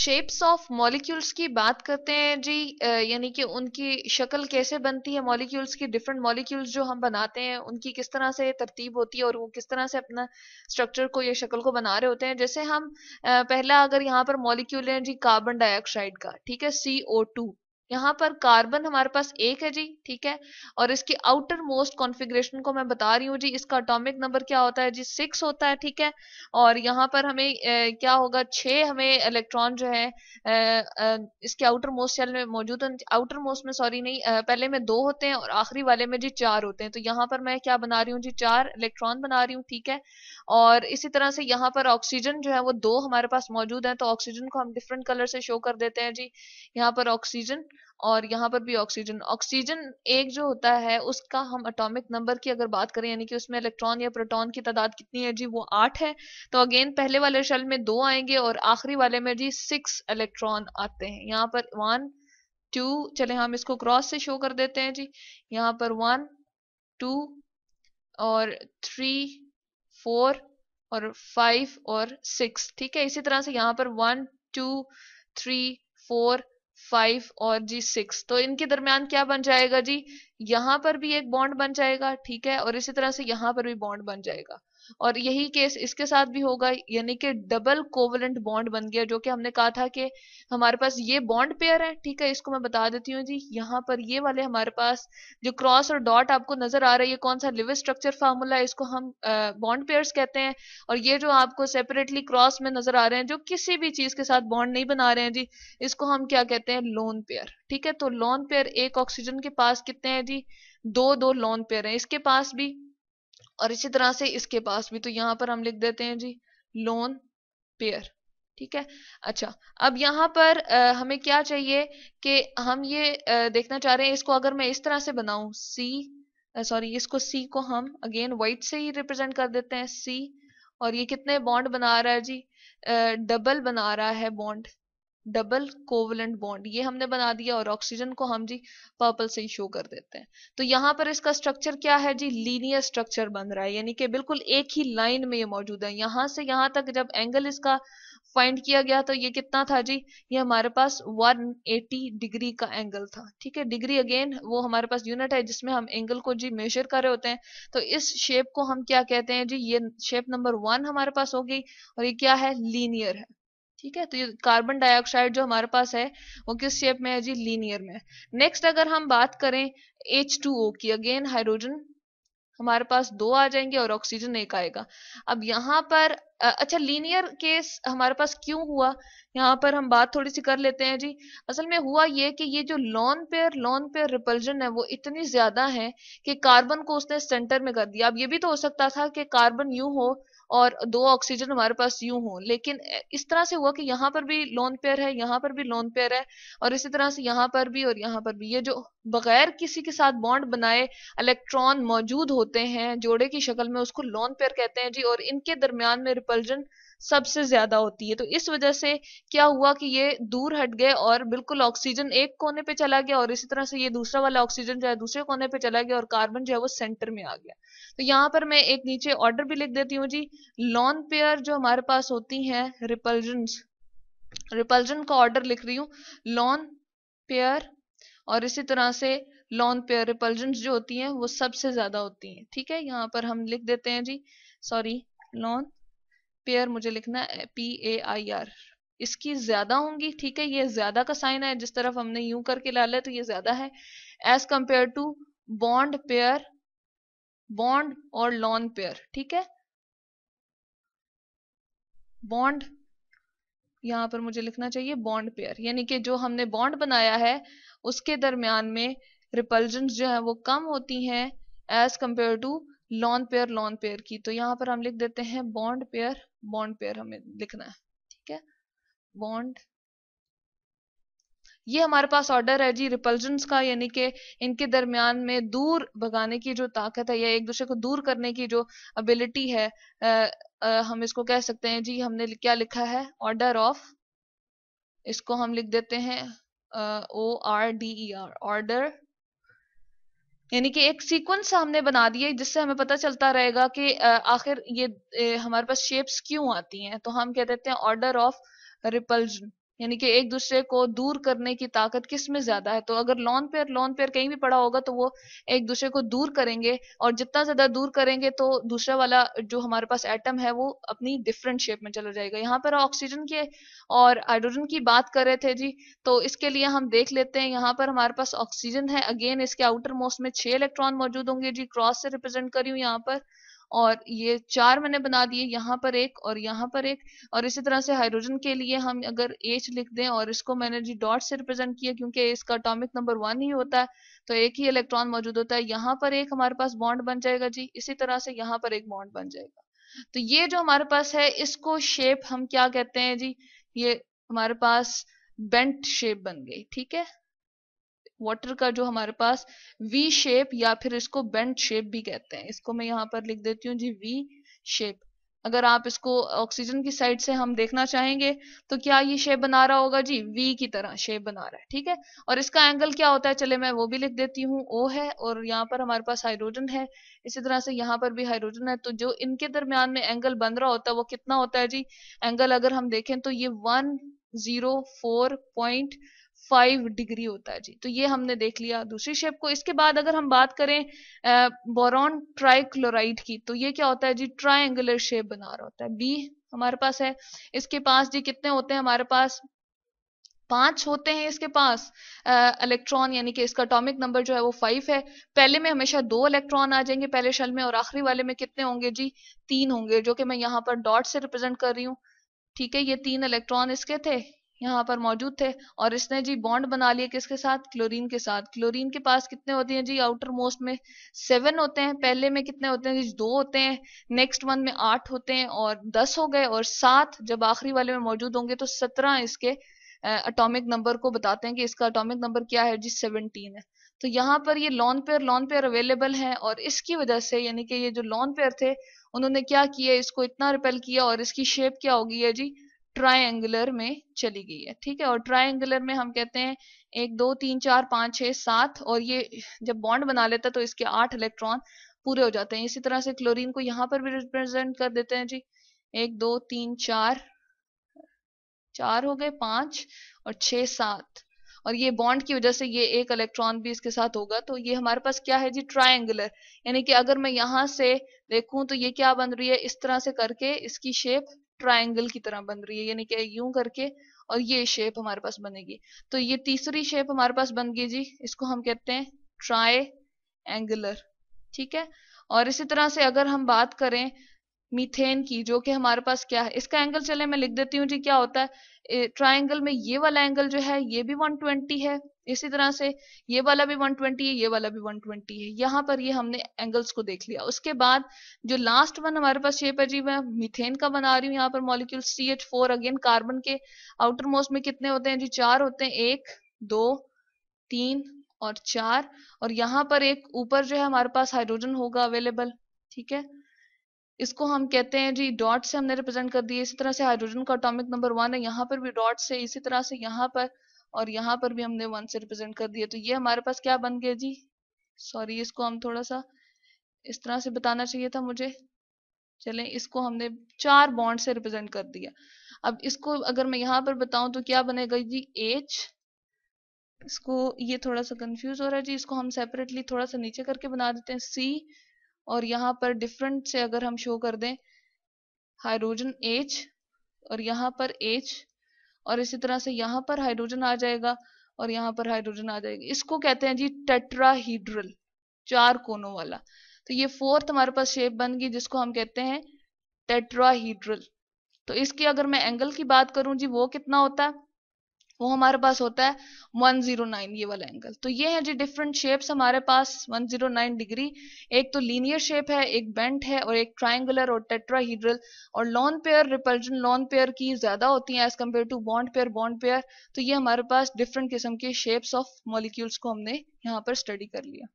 shapes of molecules की बात करते हैं जी यानी कि उनकी शक्ल कैसे बनती है मॉलिक्यूल्स की डिफरेंट मॉलिक्यूल्स जो हम बनाते हैं उनकी किस तरह से तरतीब होती है और वो किस तरह से अपना स्ट्रक्चर को या शक्ल को बना रहे होते हैं जैसे हम पहला अगर यहाँ पर मॉलिक्यूल है जी कार्बन डाइऑक्साइड का ठीक है सी ओ टू यहाँ पर कार्बन हमारे पास एक है जी ठीक है और इसकी आउटर मोस्ट कॉन्फिग्रेशन को मैं बता रही हूँ जी इसका अटोमिक नंबर क्या होता है जी सिक्स होता है ठीक है और यहाँ पर हमें ए, क्या होगा छ हमें इलेक्ट्रॉन जो है ए, ए, इसके आउटर मोस्ट सेल में मौजूद आउटर मोस्ट में सॉरी नहीं पहले में दो होते हैं और आखिरी वाले में जी चार होते हैं तो यहाँ पर मैं क्या बना रही हूँ जी चार इलेक्ट्रॉन बना रही हूँ ठीक है और इसी तरह से यहाँ पर ऑक्सीजन जो है वो दो हमारे पास मौजूद है तो ऑक्सीजन को हम डिफरेंट कलर से शो कर देते हैं जी यहाँ पर ऑक्सीजन और यहाँ पर भी ऑक्सीजन ऑक्सीजन एक जो होता है उसका हम अटोमिक नंबर की अगर बात करें यानी कि उसमें इलेक्ट्रॉन या प्रोटॉन की तादाद कितनी है जी वो आठ है तो अगेन पहले वाले शल में दो आएंगे और आखिरी वाले में जी सिक्स इलेक्ट्रॉन आते हैं यहाँ पर वन टू चले हम इसको क्रॉस से शो कर देते हैं जी यहाँ पर वन टू और थ्री फोर और फाइव और सिक्स ठीक है इसी तरह से यहाँ पर one two three four five और जी सिक्स तो इनके दरमियान क्या बन जाएगा जी यहाँ पर भी एक बॉन्ड बन जाएगा ठीक है और इसी तरह से यहाँ पर भी बॉन्ड बन जाएगा और यही केस इसके साथ भी होगा यानी कि डबल कोवलेंट बॉन्ड बन गया जो कि हमने कहा था कि हमारे पास ये बॉन्ड पेयर है ठीक है इसको मैं बता देती हूँ जी यहाँ पर ये वाले हमारे पास जो क्रॉस और डॉट आपको नजर आ रहा है कौन सा लिविस स्ट्रक्चर फार्मूला है इसको हम बॉन्ड पेयर्स कहते हैं और ये जो आपको सेपरेटली क्रॉस में नजर आ रहे हैं जो किसी भी चीज के साथ बॉन्ड नहीं बना रहे हैं जी इसको हम क्या कहते हैं लोन पेयर ठीक है तो लोन पेयर एक ऑक्सीजन के पास कितने हैं जी दो दो लोन पेयर है इसके पास भी और इसी तरह से इसके पास भी तो यहाँ पर हम लिख देते हैं जी लोन पेयर ठीक है अच्छा अब यहाँ पर आ, हमें क्या चाहिए कि हम ये आ, देखना चाह रहे हैं इसको अगर मैं इस तरह से बनाऊ सी सॉरी इसको सी को हम अगेन वाइट से ही रिप्रेजेंट कर देते हैं सी और ये कितने बॉन्ड बना रहा है जी डबल बना रहा है बॉन्ड डबल कोवलेंट बॉन्ड ये हमने बना दिया और ऑक्सीजन को हम जी पर्पल से ही शो कर देते हैं तो यहाँ पर इसका स्ट्रक्चर क्या है जी लीनियर स्ट्रक्चर बन रहा है यानी कि बिल्कुल एक ही लाइन में ये मौजूद है यहाँ से यहाँ तक जब एंगल इसका फाइंड किया गया तो ये कितना था जी ये हमारे पास 180 डिग्री का एंगल था ठीक है डिग्री अगेन वो हमारे पास यूनिट है जिसमें हम एंगल को जी मेजर कर रहे होते हैं तो इस शेप को हम क्या कहते हैं जी ये शेप नंबर वन हमारे पास हो गई और ये क्या है लीनियर है ठीक है तो ये कार्बन डाइऑक्साइड जो हमारे पास है वो किस शेप में है जी लीनियर में नेक्स्ट अगर हम बात करें एच टू ओ की अगेन हाइड्रोजन हमारे पास दो आ जाएंगे और ऑक्सीजन एक आएगा अब यहाँ पर अच्छा लीनियर केस हमारे पास क्यों हुआ यहाँ पर हम बात थोड़ी सी कर लेते हैं जी असल में हुआ ये कि ये जो lone pair lone pair repulsion है वो इतनी ज्यादा है कि कार्बन को उसने सेंटर में कर दिया अब ये भी तो हो सकता था कि कार्बन यू हो और दो ऑक्सीजन हमारे पास यूं हो लेकिन इस तरह से हुआ कि यहाँ पर भी लोन पेयर है यहाँ पर भी लोन पेयर है और इसी तरह से यहाँ पर भी और यहाँ पर भी ये जो बगैर किसी के साथ बॉन्ड बनाए इलेक्ट्रॉन मौजूद होते हैं जोड़े की शक्ल में उसको लोन पेयर कहते हैं जी और इनके दरमियान में रिपल्जन सबसे ज्यादा होती है तो इस वजह से क्या हुआ कि ये दूर हट गए और बिल्कुल ऑक्सीजन एक कोने पे चला गया और इसी तरह से ये दूसरा वाला ऑक्सीजन जो है दूसरे कोने पे चला गया और कार्बन जो है वो सेंटर में आ गया तो यहाँ पर मैं एक नीचे ऑर्डर भी लिख देती हूँ जी लॉन पेयर जो हमारे पास होती है रिपल्जन रिपल्जन का ऑर्डर लिख रही हूँ लॉन पेयर और इसी तरह से लॉन पेयर रिपल्जेंट जो होती है वो सबसे ज्यादा होती है ठीक है यहाँ पर हम लिख देते हैं जी सॉरी लॉन पेयर मुझे लिखना है पी ए आई आर इसकी ज्यादा होंगी ठीक है ये ज्यादा का साइन है जिस तरफ हमने यू करके ला है तो ये ज्यादा है as compared to bond pair bond और लॉन पेयर ठीक है बॉन्ड यहां पर मुझे लिखना चाहिए बॉन्ड पेयर यानी कि जो हमने बॉन्ड बनाया है उसके दरम्यान में रिपल्जन जो है वो कम होती हैं as compared to lone pair lone pair की तो यहां पर हम लिख देते हैं बॉन्ड पेयर बॉन्ड पेयर हमें लिखना है ठीक है बॉन्ड ये हमारे पास ऑर्डर है जी रिपल्जन का यानी कि इनके दरमियान में दूर भगाने की जो ताकत है या एक दूसरे को दूर करने की जो एबिलिटी है आ, आ, हम इसको कह सकते हैं जी हमने क्या लिखा है ऑर्डर ऑफ इसको हम लिख देते हैं O R D E R order यानी कि एक सीक्वेंस हमने बना दिया जिससे हमें पता चलता रहेगा कि आखिर ये हमारे पास शेप्स क्यों आती हैं तो हम कह देते हैं ऑर्डर ऑफ रिपल्जन यानी कि एक दूसरे को दूर करने की ताकत किस में ज्यादा है तो अगर लॉन पेयर लॉन पेयर कहीं भी पड़ा होगा तो वो एक दूसरे को दूर करेंगे और जितना ज्यादा दूर करेंगे तो दूसरा वाला जो हमारे पास एटम है वो अपनी डिफरेंट शेप में चला जाएगा यहाँ पर ऑक्सीजन के और हाइड्रोजन की बात कर रहे थे जी तो इसके लिए हम देख लेते हैं यहाँ पर हमारे पास ऑक्सीजन है अगेन इसके आउटर मोस्ट में छह इलेक्ट्रॉन मौजूद होंगे जी क्रॉस से रिप्रेजेंट करी हूँ यहाँ पर और ये चार मैंने बना दिए यहाँ पर एक और यहाँ पर एक और इसी तरह से हाइड्रोजन के लिए हम अगर एच लिख दें और इसको मैंने जी डॉट से रिप्रेजेंट किया क्योंकि इसका अटोमिक नंबर वन ही होता है तो एक ही इलेक्ट्रॉन मौजूद होता है यहाँ पर एक हमारे पास बॉन्ड बन जाएगा जी इसी तरह से यहाँ पर एक बॉन्ड बन जाएगा तो ये जो हमारे पास है इसको शेप हम क्या कहते हैं जी ये हमारे पास बेंट शेप बन गई ठीक है वाटर का जो हमारे पास वी शेप या फिर इसको बेंट शेप भी कहते हैं इसको मैं यहाँ पर लिख देती हूँ जी वी शेप अगर आप इसको ऑक्सीजन की साइड से हम देखना चाहेंगे तो क्या ये शेप बना रहा होगा जी वी की तरह शेप बना रहा है ठीक है और इसका एंगल क्या होता है चले मैं वो भी लिख देती हूँ ओ है और यहाँ पर हमारे पास हाइड्रोजन है इसी तरह से यहाँ पर भी हाइड्रोजन है तो जो इनके दरम्यान में एंगल बन रहा होता है वो कितना होता है जी एंगल अगर हम देखें तो ये वन फाइव डिग्री होता है जी तो ये हमने देख लिया दूसरी शेप को इसके बाद अगर हम बात करें बोरॉन ट्राइक्लोराइड की तो ये क्या होता है जी ट्राइंगुलर शेप बना रहा होता है बी हमारे पास है इसके पास जी कितने होते हैं हमारे पास पांच होते हैं इसके पास इलेक्ट्रॉन यानी कि इसका अटोमिक नंबर जो है वो फाइव है पहले में हमेशा दो इलेक्ट्रॉन आ जाएंगे पहले शल में और आखिरी वाले में कितने होंगे जी तीन होंगे जो कि मैं यहाँ पर डॉट से रिप्रेजेंट कर रही हूँ ठीक है ये तीन इलेक्ट्रॉन इसके थे यहाँ पर मौजूद थे और इसने जी बॉन्ड बना लिए किसके साथ क्लोरीन के साथ क्लोरीन के पास कितने होते हैं जी आउटर मोस्ट में सेवन होते हैं पहले में कितने होते हैं जी दो होते हैं नेक्स्ट वन में आठ होते हैं और दस हो गए और सात जब आखिरी वाले में मौजूद होंगे तो सत्रह इसके अटोमिक नंबर को बताते हैं कि इसका अटोमिक नंबर क्या है जी सेवनटीन है तो यहाँ पर ये lone pair lone pair available है और इसकी वजह से यानी कि ये जो लॉन पेयर थे उन्होंने क्या किया इसको इतना रिपेल किया और इसकी शेप क्या होगी है जी ट्राइंगुलर में चली गई है ठीक है और ट्राइंगुलर में हम कहते हैं एक दो तीन चार पांच छह सात और ये जब बॉन्ड बना लेता है तो इसके आठ इलेक्ट्रॉन पूरे हो जाते हैं इसी तरह से क्लोरीन को यहाँ पर भी रिप्रेजेंट कर देते हैं जी एक दो तीन चार चार हो गए पांच और छह सात और ये बॉन्ड की वजह से ये एक इलेक्ट्रॉन भी इसके साथ होगा तो ये हमारे पास क्या है जी ट्राइंगुलर यानी कि अगर मैं यहाँ से देखूं तो ये क्या बन रही है इस तरह से करके इसकी शेप ट्राइंगल की तरह बन रही है यानी कि यूं करके और ये शेप हमारे पास बनेगी तो ये तीसरी शेप हमारे पास बन गई जी इसको हम कहते हैं ट्राई एंगुलर ठीक है और इसी तरह से अगर हम बात करें मीथेन की जो कि हमारे पास क्या है इसका एंगल चले मैं लिख देती हूँ जी क्या होता है ट्राइंगल में ये वाला एंगल जो है ये भी 120 है इसी तरह से ये वाला भी 120 है ये वाला भी 120 है यहाँ पर ये हमने एंगल्स को देख लिया उसके बाद जो लास्ट वन हमारे पास शेप है जी मैं मिथेन का बना रही हूँ यहाँ पर molecule C H four again carbon के आउटर मोस्ट में कितने होते हैं जी चार होते हैं एक दो तीन और चार और यहाँ पर एक ऊपर जो है हमारे पास हाइड्रोजन होगा अवेलेबल ठीक है इसको हम कहते हैं जी डॉट से हमने रिप्रेजेंट कर दिया इसी तरह से हाइड्रोजन का अटोमिक नंबर वन है यहाँ पर भी डॉट से इसी तरह से यहाँ पर और यहाँ पर भी हमने वन से रिप्रेजेंट कर दिया तो ये हमारे पास क्या बन गया जी सॉरी इसको हम थोड़ा सा इस तरह से बताना चाहिए था मुझे चलें इसको हमने चार बॉन्ड से रिप्रेजेंट कर दिया अब इसको अगर मैं यहाँ पर बताऊं तो क्या बनेगा जी एच इसको ये थोड़ा सा कंफ्यूज हो रहा है जी इसको हम सेपरेटली थोड़ा सा नीचे करके बना देते हैं सी और यहाँ पर डिफरेंट से अगर हम शो कर दें हाइड्रोजन एच और यहाँ पर एच और इसी तरह से यहाँ पर हाइड्रोजन आ जाएगा और यहाँ पर हाइड्रोजन आ जाएगा इसको कहते हैं जी टेट्राहीड्रल चार कोनों वाला तो ये फोर्थ हमारे पास शेप बन गई जिसको हम कहते हैं टेट्राहीड्रल तो इसकी अगर मैं एंगल की बात करूं जी वो कितना होता है वो हमारे पास होता है 109 ये वाला एंगल तो ये है जी डिफरेंट शेप्स हमारे पास 109 डिग्री एक तो लीनियर शेप है एक बेंट है और एक ट्राइंगुलर और टेट्राहीड्रल और lone pair repulsion lone pair की ज्यादा होती है as compare to bond pair bond pair तो ये हमारे पास डिफरेंट किस्म के शेप्स ऑफ मॉलिक्यूल्स को हमने यहाँ पर स्टडी कर लिया